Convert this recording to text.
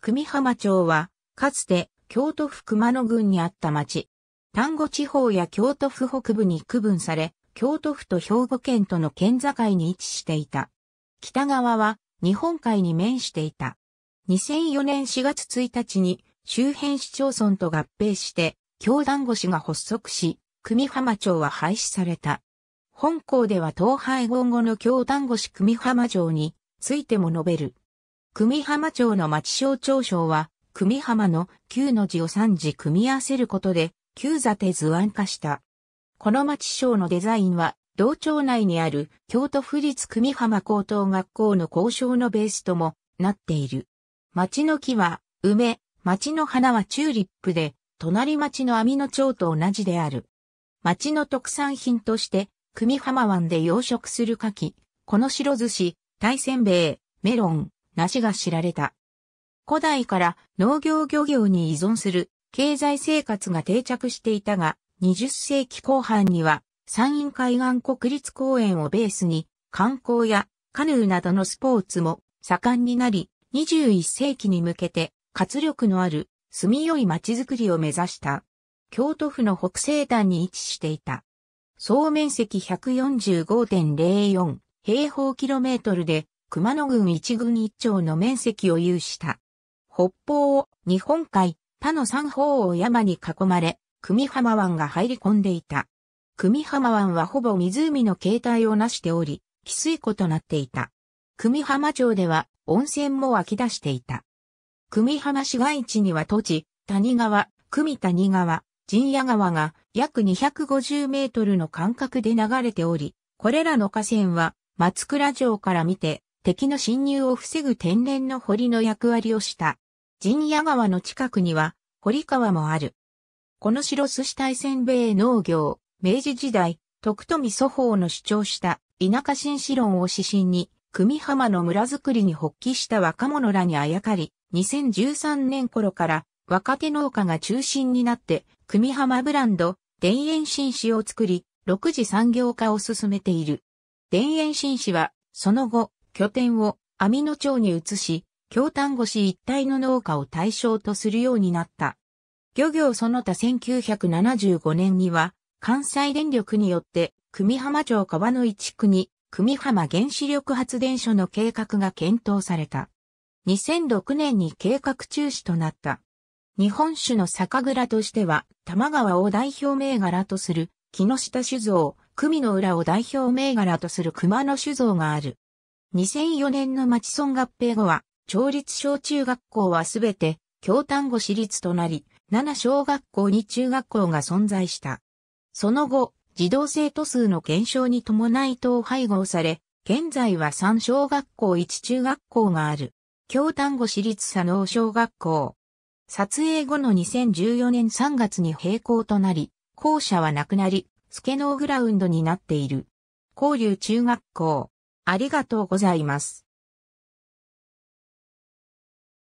久美浜町は、かつて京都府熊野郡にあった町。丹後地方や京都府北部に区分され、京都府と兵庫県との県境に位置していた。北側は日本海に面していた。2004年4月1日に周辺市町村と合併して、京丹後市が発足し、久美浜町は廃止された。本校では統廃合後の京丹後市久美浜町についても述べる。久美浜町の町小町省は、久美浜の旧の字を3字組み合わせることで、旧座手図案化した。この町小のデザインは、同町内にある京都府立久美浜高等学校の校章のベースともなっている。町の木は梅、町の花はチューリップで、隣町の網の蝶と同じである。町の特産品として、久美浜湾で養殖する牡蠣、この白寿司、大煎餅、メロン、梨が知られた。古代から農業漁業に依存する経済生活が定着していたが、20世紀後半には山陰海岸国立公園をベースに観光やカヌーなどのスポーツも盛んになり、21世紀に向けて活力のある住みよい街づくりを目指した。京都府の北西端に位置していた。総面積145.04平方キロメートルで熊野郡一郡一町の面積を有した。北方を日本海、他の三方を山に囲まれ、久美浜湾が入り込んでいた。久美浜湾はほぼ湖の形態を成しており、汽水湖となっていた。久美浜町では温泉も湧き出していた。久美浜市街地には土地、谷川、久美谷川、陣屋川が約250メートルの間隔で流れており、これらの河川は松倉城から見て敵の侵入を防ぐ天然の堀の役割をした。陣屋川の近くには、堀川もある。この白寿司大戦米農業、明治時代、徳富祖法の主張した田舎紳士論を指針に、久美浜の村づくりに発揮した若者らにあやかり、2013年頃から若手農家が中心になって、久美浜ブランド、田園紳士を作り、6次産業化を進めている。田園紳士は、その後、拠点を網野町に移し、京丹後市一帯の農家を対象とするようになった。漁業その他1975年には、関西電力によって、久美浜町川の一区に、久美浜原子力発電所の計画が検討された。2006年に計画中止となった。日本酒の酒蔵としては、玉川を代表銘柄とする木下酒造、久美の浦を代表銘柄とする熊野酒造がある。2004年の町村合併後は、町立小中学校はすべて、京丹後市立となり、7小学校に中学校が存在した。その後、児童生徒数の減少に伴い統廃合され、現在は3小学校1中学校がある。京丹後市立佐野小学校。撮影後の2014年3月に閉校となり、校舎はなくなり、スケノーグラウンドになっている。交流中学校。ありがとうございます。